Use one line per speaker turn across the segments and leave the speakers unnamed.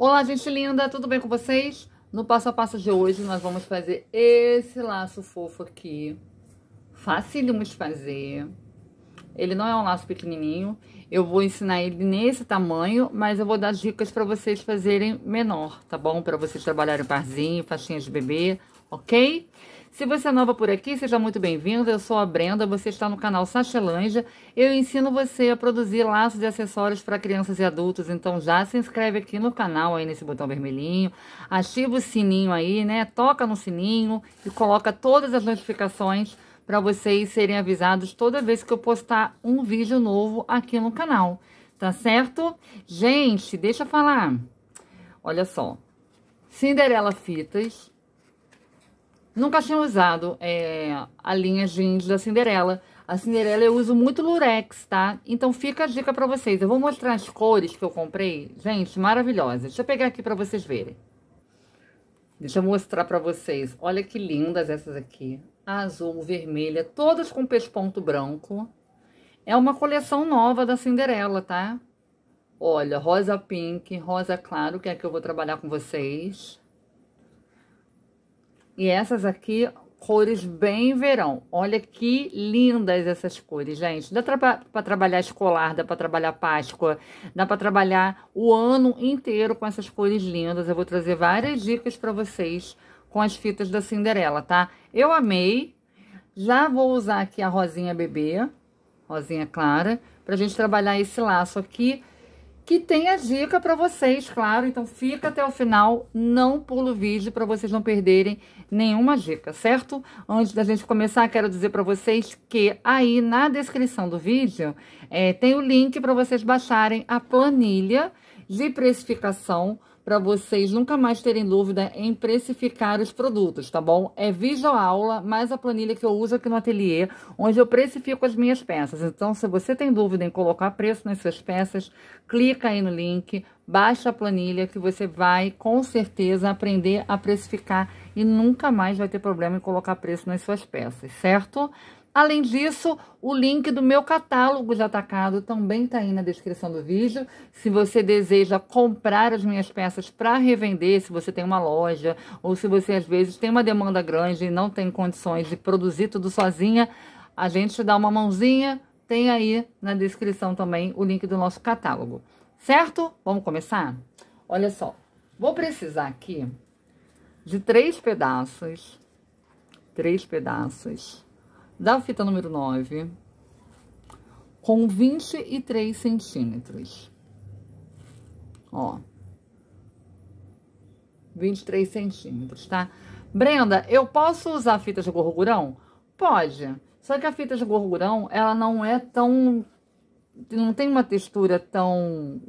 Olá, gente linda, tudo bem com vocês? No passo a passo de hoje, nós vamos fazer esse laço fofo aqui. Facílimo de fazer. Ele não é um laço pequenininho. Eu vou ensinar ele nesse tamanho, mas eu vou dar dicas para vocês fazerem menor, tá bom? Para vocês trabalharem parzinho, faixinha de bebê, ok? Se você é nova por aqui, seja muito bem-vinda. Eu sou a Brenda, você está no canal Sachelanja. Eu ensino você a produzir laços e acessórios para crianças e adultos. Então já se inscreve aqui no canal, aí nesse botão vermelhinho. Ativa o sininho aí, né? Toca no sininho e coloca todas as notificações para vocês serem avisados toda vez que eu postar um vídeo novo aqui no canal. Tá certo? Gente, deixa eu falar. Olha só. Cinderela Fitas Nunca tinha usado é, a linha jeans da Cinderela. A Cinderela eu uso muito lurex, tá? Então fica a dica pra vocês. Eu vou mostrar as cores que eu comprei. Gente, maravilhosa. Deixa eu pegar aqui pra vocês verem. Deixa eu mostrar pra vocês. Olha que lindas essas aqui. Azul, vermelha, todas com pesponto branco. É uma coleção nova da Cinderela, tá? Olha, rosa pink, rosa claro, que é a que eu vou trabalhar com vocês. E essas aqui, cores bem verão. Olha que lindas essas cores, gente. Dá para trabalhar escolar, dá para trabalhar Páscoa, dá para trabalhar o ano inteiro com essas cores lindas. Eu vou trazer várias dicas para vocês com as fitas da Cinderela, tá? Eu amei. Já vou usar aqui a rosinha bebê, rosinha clara, pra gente trabalhar esse laço aqui que tem a dica para vocês, claro. Então fica até o final, não pula o vídeo para vocês não perderem nenhuma dica, certo? Antes da gente começar, quero dizer para vocês que aí na descrição do vídeo é, tem o link para vocês baixarem a planilha de precificação para vocês nunca mais terem dúvida em precificar os produtos, tá bom? É visual aula mais a planilha que eu uso aqui no ateliê, onde eu precifico as minhas peças. Então, se você tem dúvida em colocar preço nas suas peças, clica aí no link, baixa a planilha que você vai com certeza aprender a precificar e nunca mais vai ter problema em colocar preço nas suas peças, certo? Além disso, o link do meu catálogo de atacado também está aí na descrição do vídeo. Se você deseja comprar as minhas peças para revender, se você tem uma loja ou se você às vezes tem uma demanda grande e não tem condições de produzir tudo sozinha, a gente dá uma mãozinha. Tem aí na descrição também o link do nosso catálogo. Certo? Vamos começar? Olha só, vou precisar aqui de três pedaços, três pedaços da fita número 9 com 23 centímetros. Ó. 23 centímetros, tá? Brenda, eu posso usar fita de gorgurão? Pode. Só que a fita de gorgurão, ela não é tão... Não tem uma textura tão...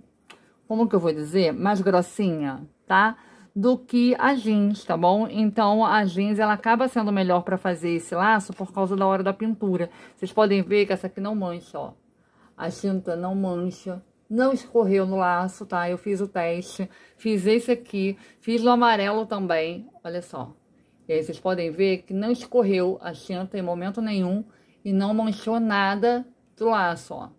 Como que eu vou dizer? Mais grossinha, tá? do que a jeans, tá bom? Então, a jeans, ela acaba sendo melhor para fazer esse laço por causa da hora da pintura. Vocês podem ver que essa aqui não mancha, ó. A tinta não mancha, não escorreu no laço, tá? Eu fiz o teste, fiz esse aqui, fiz o amarelo também, olha só. E aí, vocês podem ver que não escorreu a tinta em momento nenhum e não manchou nada do laço, ó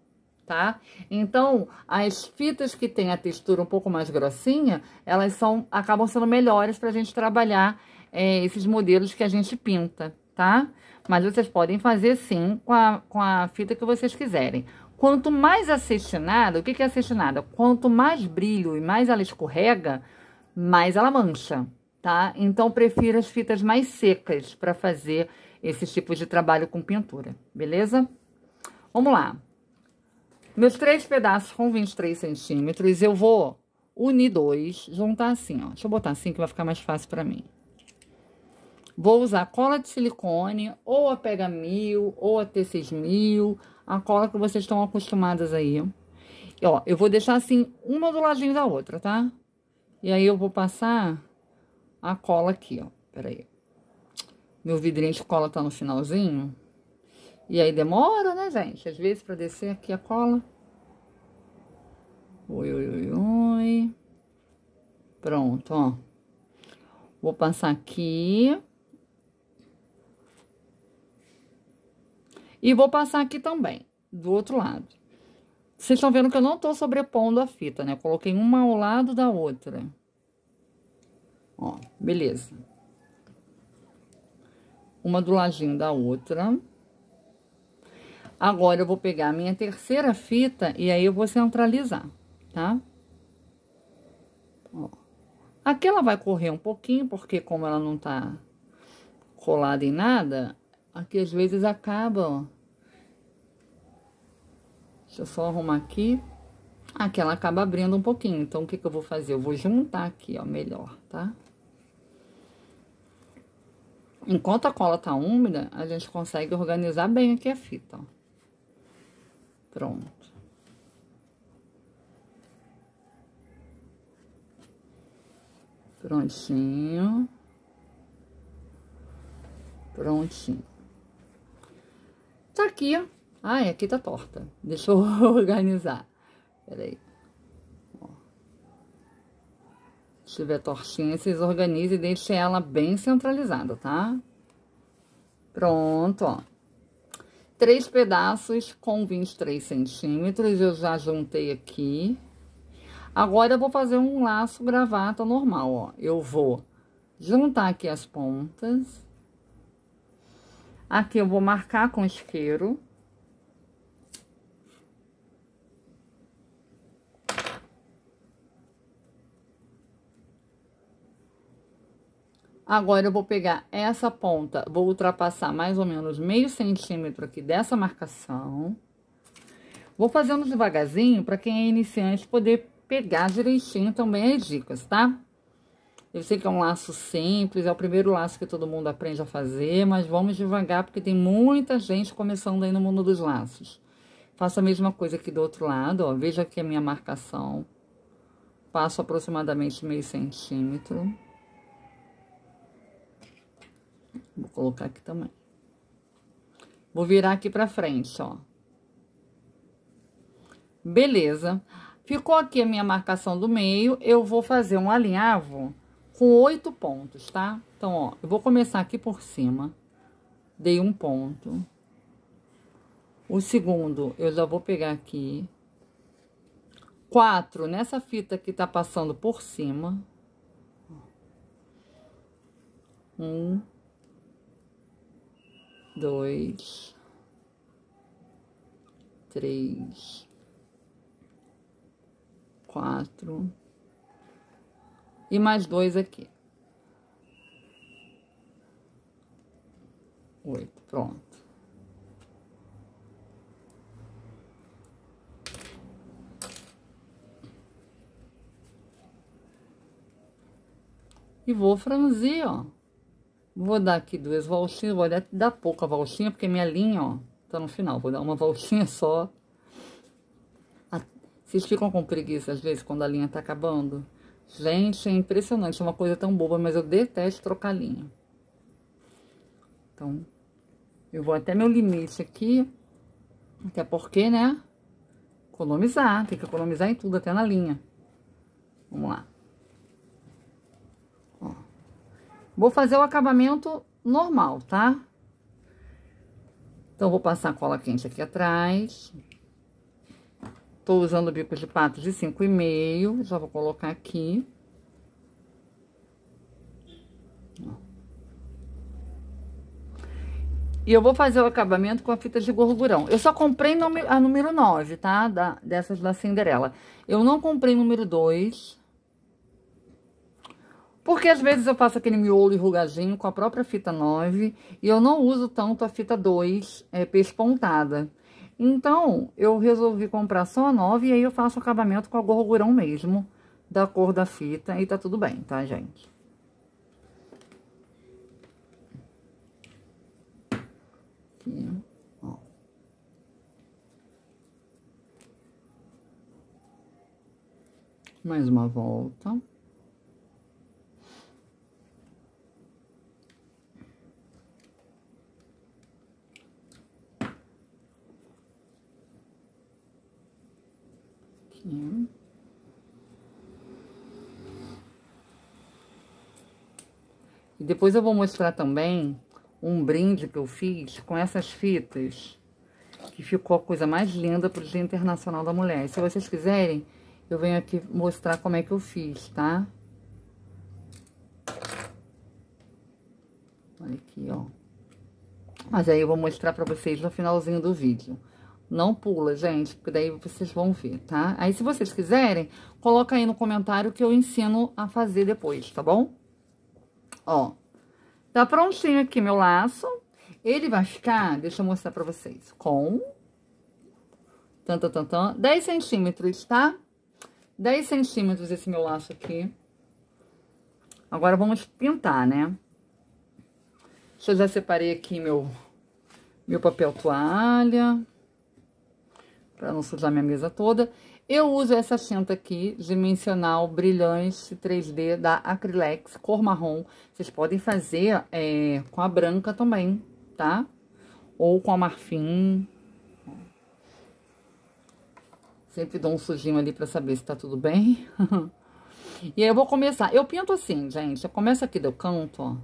tá? Então, as fitas que têm a textura um pouco mais grossinha, elas são, acabam sendo melhores para a gente trabalhar é, esses modelos que a gente pinta, tá? Mas vocês podem fazer sim com a, com a fita que vocês quiserem. Quanto mais acestinada, o que, é acetinada? Quanto mais brilho e mais ela escorrega, mais ela mancha, tá? Então, prefiro as fitas mais secas para fazer esses tipos de trabalho com pintura, beleza? Vamos lá. Meus três pedaços com 23 centímetros, eu vou unir dois, juntar assim, ó. Deixa eu botar assim que vai ficar mais fácil pra mim. Vou usar cola de silicone, ou a Pega Mil, ou a T6000, a cola que vocês estão acostumadas aí. E, ó, eu vou deixar assim, uma do ladinho da outra, tá? E aí eu vou passar a cola aqui, ó. Peraí, Meu vidrinho de cola tá no finalzinho. E aí demora, né, gente? Às vezes para descer aqui a cola. Ui, ui, ui, oi. Pronto, ó. Vou passar aqui. E vou passar aqui também, do outro lado. Vocês estão vendo que eu não tô sobrepondo a fita, né? Eu coloquei uma ao lado da outra. Ó, beleza. Uma do ladinho da outra. Agora, eu vou pegar a minha terceira fita e aí eu vou centralizar, tá? Ó. Aqui ela vai correr um pouquinho, porque como ela não tá colada em nada, aqui às vezes acaba, ó. Deixa eu só arrumar aqui. Aqui ela acaba abrindo um pouquinho, então o que que eu vou fazer? Eu vou juntar aqui, ó, melhor, tá? Enquanto a cola tá úmida, a gente consegue organizar bem aqui a fita, ó. Pronto. Prontinho. Prontinho. Tá aqui, ó. Ai, aqui tá torta. Deixa eu organizar. Peraí. Ó. Se tiver tortinha, vocês organizem e deixem ela bem centralizada, tá? Pronto, ó três pedaços com 23 centímetros, eu já juntei aqui. Agora, eu vou fazer um laço gravata normal, ó. Eu vou juntar aqui as pontas. Aqui eu vou marcar com isqueiro. Agora, eu vou pegar essa ponta, vou ultrapassar mais ou menos meio centímetro aqui dessa marcação. Vou fazendo devagarzinho para quem é iniciante poder pegar direitinho também as dicas, tá? Eu sei que é um laço simples, é o primeiro laço que todo mundo aprende a fazer, mas vamos devagar porque tem muita gente começando aí no mundo dos laços. Faço a mesma coisa aqui do outro lado, ó, veja aqui a minha marcação. Passo aproximadamente meio centímetro. Vou colocar aqui também. Vou virar aqui pra frente, ó. Beleza. Ficou aqui a minha marcação do meio. Eu vou fazer um alinhavo com oito pontos, tá? Então, ó, eu vou começar aqui por cima. Dei um ponto. O segundo, eu já vou pegar aqui. Quatro, nessa fita que tá passando por cima. Um, dois, três, quatro e mais dois aqui. Oito, pronto. E vou franzir, ó. Vou dar aqui duas voltinhas, vou olhar, dá pouca voltinha porque minha linha, ó, tá no final. Vou dar uma voltinha só. vocês ficam com preguiça, às vezes, quando a linha tá acabando? Gente, é impressionante, é uma coisa tão boba, mas eu detesto trocar linha. Então, eu vou até meu limite aqui, até porque, né, economizar, tem que economizar em tudo, até na linha. Vamos lá. Vou fazer o acabamento normal, tá? Então, vou passar cola quente aqui atrás. Tô usando bico de pato de 5,5. Já vou colocar aqui. E eu vou fazer o acabamento com a fita de gorgurão. Eu só comprei a número 9, tá? Da, dessas da Cinderela. Eu não comprei número 2. Porque às vezes eu faço aquele miolo enrugadinho com a própria fita 9 e eu não uso tanto a fita 2 é, pespontada. Então, eu resolvi comprar só a 9 e aí eu faço o acabamento com a gorgurão mesmo, da cor da fita, e tá tudo bem, tá, gente? Aqui. mais uma volta. pouquinho. E depois eu vou mostrar também um brinde que eu fiz com essas fitas, que ficou a coisa mais linda para o Dia Internacional da Mulher. se vocês quiserem, eu venho aqui mostrar como é que eu fiz, tá? Olha aqui, ó. Mas aí eu vou mostrar para vocês no finalzinho do vídeo. Não pula, gente, porque daí vocês vão ver, tá? Aí, se vocês quiserem, coloca aí no comentário que eu ensino a fazer depois, tá bom? Ó, tá prontinho aqui meu laço. Ele vai ficar, deixa eu mostrar pra vocês, com... Tan, tan, 10 centímetros, tá? 10 centímetros esse meu laço aqui. Agora, vamos pintar, né? Deixa eu já separei aqui meu, meu papel toalha para não sujar minha mesa toda. Eu uso essa tinta aqui, Dimensional Brilhante 3D da Acrylex, cor marrom. Vocês podem fazer é, com a branca também, tá? Ou com a marfim. Sempre dou um sujinho ali para saber se tá tudo bem. e aí eu vou começar. Eu pinto assim, gente. Eu começo aqui do canto, ó.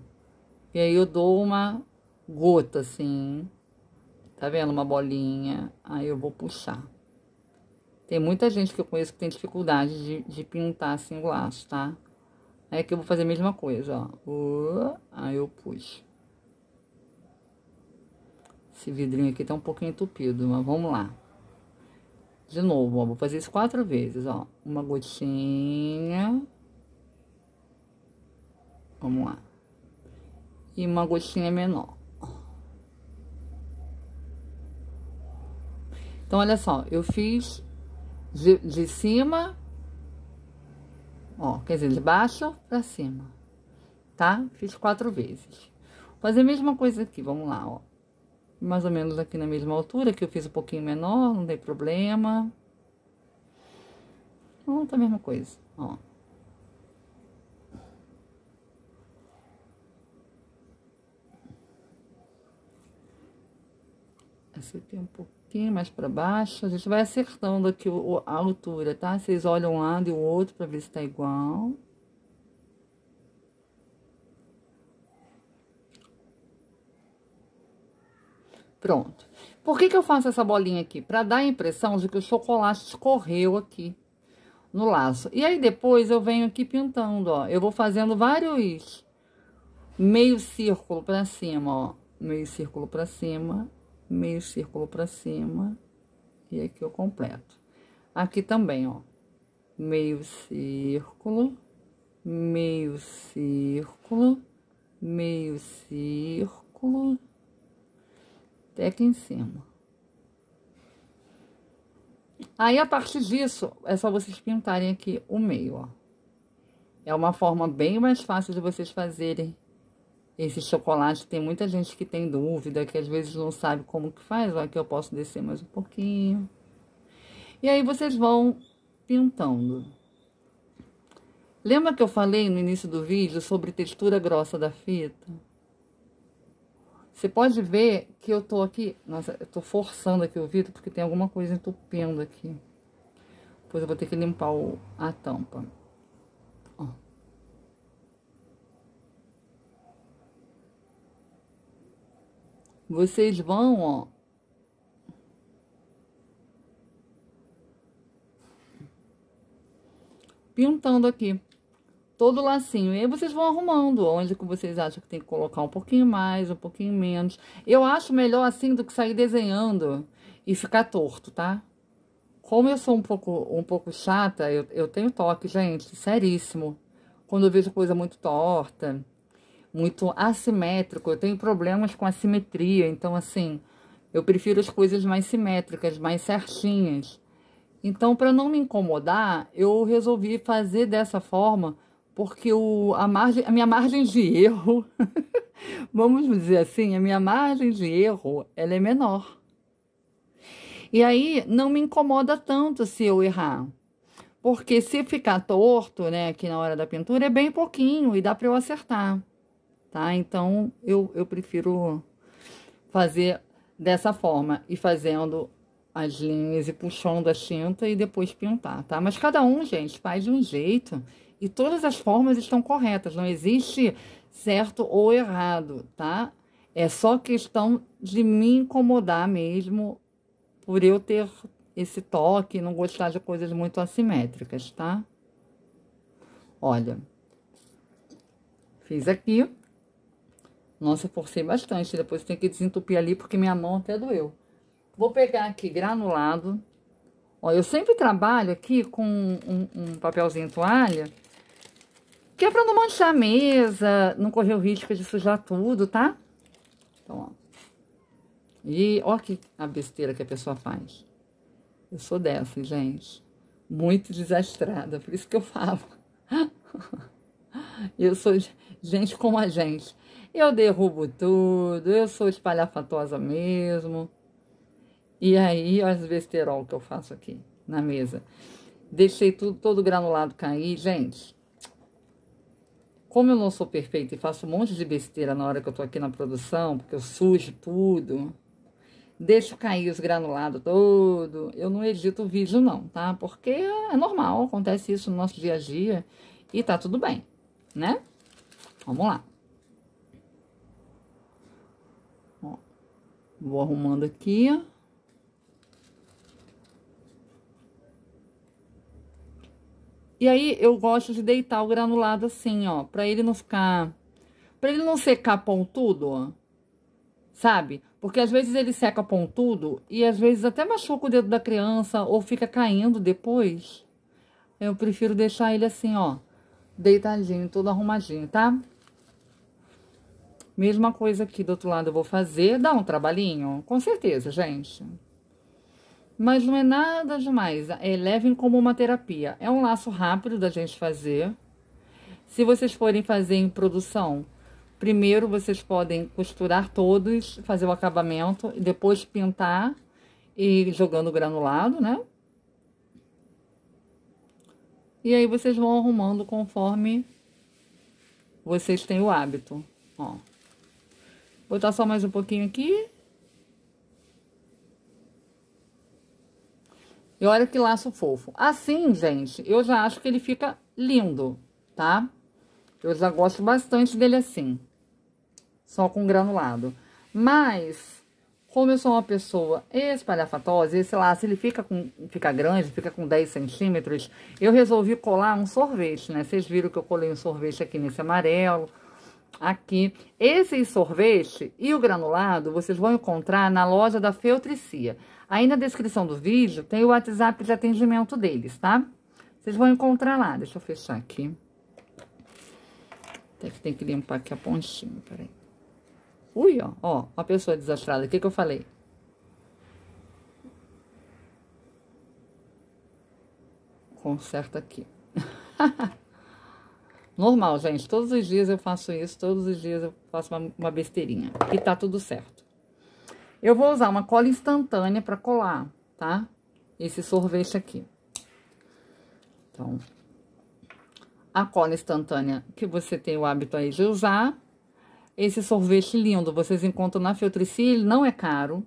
E aí eu dou uma gota, assim, Tá vendo? Uma bolinha. Aí eu vou puxar. Tem muita gente que eu conheço que tem dificuldade de, de pintar assim o laço, tá? Aí é aqui eu vou fazer a mesma coisa, ó. Uh, aí eu puxo. Esse vidrinho aqui tá um pouquinho entupido, mas vamos lá. De novo, ó, vou fazer isso quatro vezes, ó. Uma gotinha. Vamos lá. E uma gotinha menor. Então, olha só, eu fiz de, de cima, ó, quer dizer, de baixo pra cima, tá? Fiz quatro vezes. Vou fazer a mesma coisa aqui, vamos lá, ó. Mais ou menos aqui na mesma altura, que eu fiz um pouquinho menor, não tem problema. tá a mesma coisa, ó. Você tem um pouquinho mais para baixo. A gente vai acertando aqui a altura, tá? Vocês olham um lado e o outro para ver se tá igual. Pronto. Por que que eu faço essa bolinha aqui? Para dar a impressão de que o chocolate escorreu aqui no laço. E aí, depois, eu venho aqui pintando, ó. Eu vou fazendo vários meio círculo para cima, ó. Meio círculo para cima meio círculo para cima e aqui eu completo. Aqui também, ó, meio círculo, meio círculo, meio círculo, até aqui em cima. Aí, a partir disso, é só vocês pintarem aqui o meio, ó. É uma forma bem mais fácil de vocês fazerem esse chocolate. Tem muita gente que tem dúvida, que às vezes não sabe como que faz. Olha que eu posso descer mais um pouquinho. E aí vocês vão pintando. Lembra que eu falei no início do vídeo sobre textura grossa da fita? Você pode ver que eu tô aqui... Nossa, eu tô forçando aqui o vidro porque tem alguma coisa entupindo aqui. Depois eu vou ter que limpar o, a tampa. Vocês vão, ó. Pintando aqui todo o lacinho. E aí vocês vão arrumando onde que vocês acham que tem que colocar um pouquinho mais, um pouquinho menos. Eu acho melhor assim do que sair desenhando e ficar torto, tá? Como eu sou um pouco, um pouco chata, eu, eu tenho toque, gente, seríssimo. Quando eu vejo coisa muito torta, muito assimétrico. Eu tenho problemas com assimetria, então assim, eu prefiro as coisas mais simétricas, mais certinhas. Então, para não me incomodar, eu resolvi fazer dessa forma, porque o, a, margem, a minha margem de erro, vamos dizer assim, a minha margem de erro, ela é menor. E aí não me incomoda tanto se eu errar. Porque se ficar torto, né, aqui na hora da pintura, é bem pouquinho e dá para eu acertar tá? Então eu, eu prefiro fazer dessa forma e fazendo as linhas e puxando a tinta e depois pintar, tá? Mas cada um, gente, faz de um jeito e todas as formas estão corretas, não existe certo ou errado, tá? É só questão de me incomodar mesmo por eu ter esse toque, não gostar de coisas muito assimétricas, tá? Olha, fiz aqui, nossa, forcei bastante. Depois tem que desentupir ali porque minha mão até doeu. Vou pegar aqui granulado. Ó, eu sempre trabalho aqui com um, um papelzinho toalha, que é para não manchar a mesa, não correr o risco de sujar tudo, tá? Então, ó. E ó que a besteira que a pessoa faz. Eu sou dessa, gente. Muito desastrada, por isso que eu falo. eu sou gente como a gente. Eu derrubo tudo, eu sou espalhafatosa mesmo. E aí, olha as besterol que eu faço aqui na mesa. Deixei tudo, todo granulado cair. Gente, como eu não sou perfeita e faço um monte de besteira na hora que eu tô aqui na produção, porque eu sujo tudo, deixo cair os granulados todo. Eu não edito o vídeo não, tá? Porque é normal, acontece isso no nosso dia a dia e tá tudo bem, né? Vamos lá. Vou arrumando aqui, E aí, eu gosto de deitar o granulado assim, ó, pra ele não ficar... Pra ele não secar pontudo, ó. Sabe? Porque às vezes ele seca pontudo e às vezes até machuca o dedo da criança ou fica caindo depois. Eu prefiro deixar ele assim, ó, deitadinho, todo arrumadinho, tá? Mesma coisa aqui do outro lado eu vou fazer, dá um trabalhinho, com certeza, gente. Mas não é nada demais, é, levem como uma terapia. É um laço rápido da gente fazer. Se vocês forem fazer em produção, primeiro vocês podem costurar todos, fazer o acabamento, e depois pintar e jogando granulado, né? E aí vocês vão arrumando conforme vocês têm o hábito, ó. Botar só mais um pouquinho aqui. E olha que laço fofo. Assim, gente, eu já acho que ele fica lindo, tá? Eu já gosto bastante dele assim. Só com granulado. Mas, como eu sou uma pessoa espalhafatosa, esse laço ele fica, com, fica grande, fica com 10 centímetros, eu resolvi colar um sorvete, né? Vocês viram que eu colei um sorvete aqui nesse amarelo aqui. Esse sorvete e o granulado vocês vão encontrar na loja da Feltricia. Aí na descrição do vídeo tem o WhatsApp de atendimento deles, tá? Vocês vão encontrar lá. Deixa eu fechar aqui. Tem que, tem que limpar aqui a pontinha, peraí. Ui, ó, ó, uma pessoa desastrada. O que que eu falei? Conserta aqui. Normal, gente. Todos os dias eu faço isso, todos os dias eu faço uma, uma besteirinha. E tá tudo certo. Eu vou usar uma cola instantânea pra colar, tá? Esse sorvete aqui. Então, a cola instantânea que você tem o hábito aí de usar. Esse sorvete lindo, vocês encontram na ele não é caro,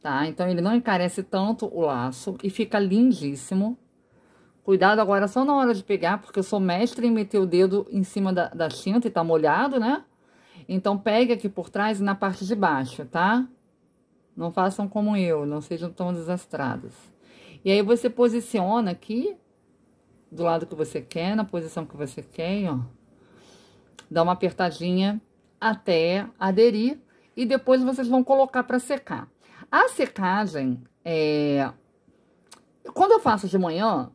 tá? Então, ele não encarece tanto o laço e fica lindíssimo. Cuidado agora só na hora de pegar, porque eu sou mestre em meter o dedo em cima da, da tinta e tá molhado, né? Então, pegue aqui por trás e na parte de baixo, tá? Não façam como eu, não sejam tão desastrados. E aí, você posiciona aqui, do lado que você quer, na posição que você quer, ó. Dá uma apertadinha até aderir e depois vocês vão colocar para secar. A secagem, é... quando eu faço de manhã,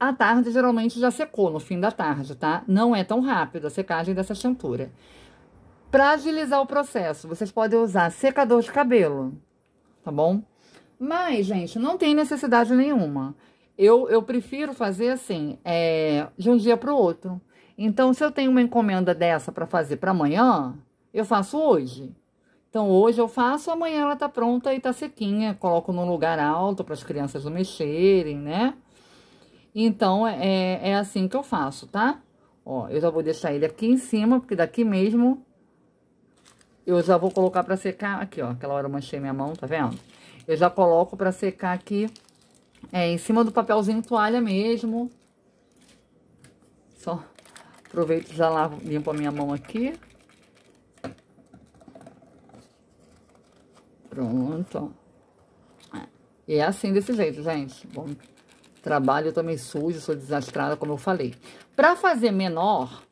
à tarde geralmente já secou, no fim da tarde, tá? Não é tão rápido a secagem dessa tintura. Para agilizar o processo, vocês podem usar secador de cabelo, tá bom? Mas, gente, não tem necessidade nenhuma. Eu, eu prefiro fazer assim, é, de um dia para o outro. Então, se eu tenho uma encomenda dessa para fazer para amanhã, eu faço hoje. Então, hoje eu faço, amanhã ela tá pronta e tá sequinha. Coloco num lugar alto para as crianças não mexerem, né? Então, é, é, é assim que eu faço, tá? Ó, eu já vou deixar ele aqui em cima, porque daqui mesmo eu já vou colocar pra secar aqui, ó. Aquela hora eu manchei minha mão, tá vendo? Eu já coloco pra secar aqui é, em cima do papelzinho toalha mesmo. Só aproveito e já lavo, limpo a minha mão aqui. Pronto, ó. E É assim, desse jeito, gente. Bom, Trabalho também sujo, sou desastrada, como eu falei. Para fazer menor,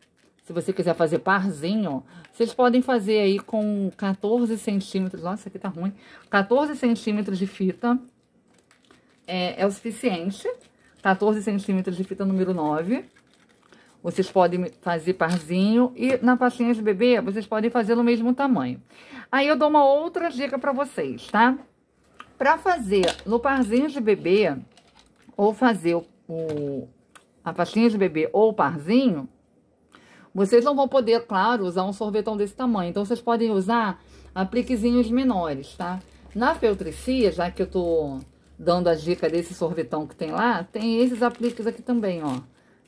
se você quiser fazer parzinho, vocês podem fazer aí com 14 centímetros. Nossa, aqui tá ruim. 14 centímetros de fita é, é o suficiente. 14 centímetros de fita número 9. Vocês podem fazer parzinho e na pastinha de bebê, vocês podem fazer no mesmo tamanho. Aí eu dou uma outra dica para vocês, tá? Para fazer no parzinho de bebê, ou fazer o, a pastinha de bebê ou o parzinho, vocês não vão poder, claro, usar um sorvetão desse tamanho. Então, vocês podem usar apliquezinhos menores, tá? Na feltricia, já que eu tô dando a dica desse sorvetão que tem lá, tem esses apliques aqui também, ó.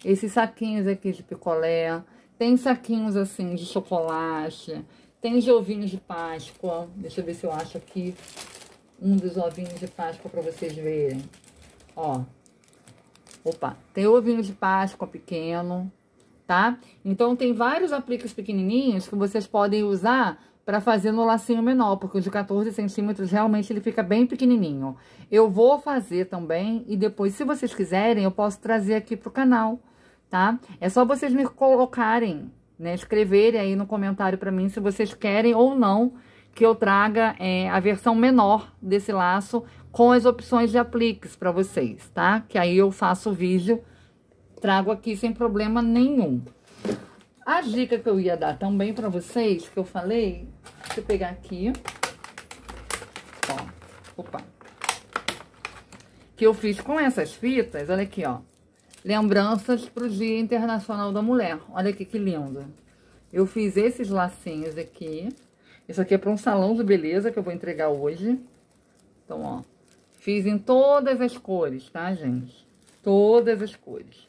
Esses saquinhos aqui de picolé, tem saquinhos assim de chocolate, tem de ovinhos de Páscoa. Deixa eu ver se eu acho aqui um dos ovinhos de Páscoa para vocês verem. Ó, Opa, tem ovinho de Páscoa pequeno, tá? Então, tem vários apliques pequenininhos que vocês podem usar para fazer no lacinho menor, porque o de 14 centímetros realmente ele fica bem pequenininho. Eu vou fazer também e depois, se vocês quiserem, eu posso trazer aqui pro canal, tá? É só vocês me colocarem, né, escreverem aí no comentário para mim se vocês querem ou não que eu traga é, a versão menor desse laço com as opções de apliques para vocês, tá? Que aí eu faço o vídeo, trago aqui sem problema nenhum. A dica que eu ia dar também para vocês, que eu falei, deixa eu pegar aqui, ó, opa, que eu fiz com essas fitas, olha aqui, ó, lembranças para o Dia Internacional da Mulher, olha aqui que lindo. Eu fiz esses lacinhos aqui, isso aqui é para um salão de beleza que eu vou entregar hoje. Então, ó, fiz em todas as cores, tá, gente? Todas as cores.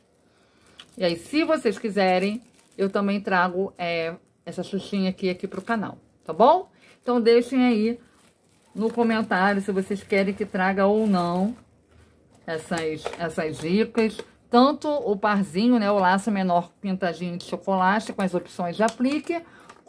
E aí, se vocês quiserem, eu também trago é, essa xuxinha aqui, aqui pro canal, tá bom? Então, deixem aí no comentário se vocês querem que traga ou não essas, essas dicas. Tanto o parzinho, né, o laço menor pintadinho de chocolate com as opções de aplique,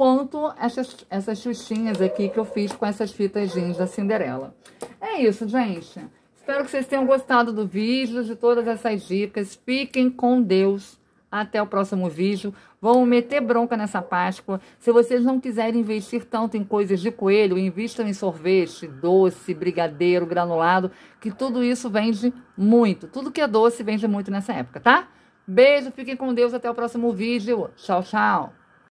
quanto essas, essas xuxinhas aqui que eu fiz com essas fitas jeans da Cinderela. É isso, gente. Espero que vocês tenham gostado do vídeo, de todas essas dicas. Fiquem com Deus. Até o próximo vídeo. Vamos meter bronca nessa Páscoa. Se vocês não quiserem investir tanto em coisas de coelho, invistam em sorvete, doce, brigadeiro, granulado, que tudo isso vende muito. Tudo que é doce vende muito nessa época, tá? Beijo, fiquem com Deus. Até o próximo vídeo. Tchau, tchau.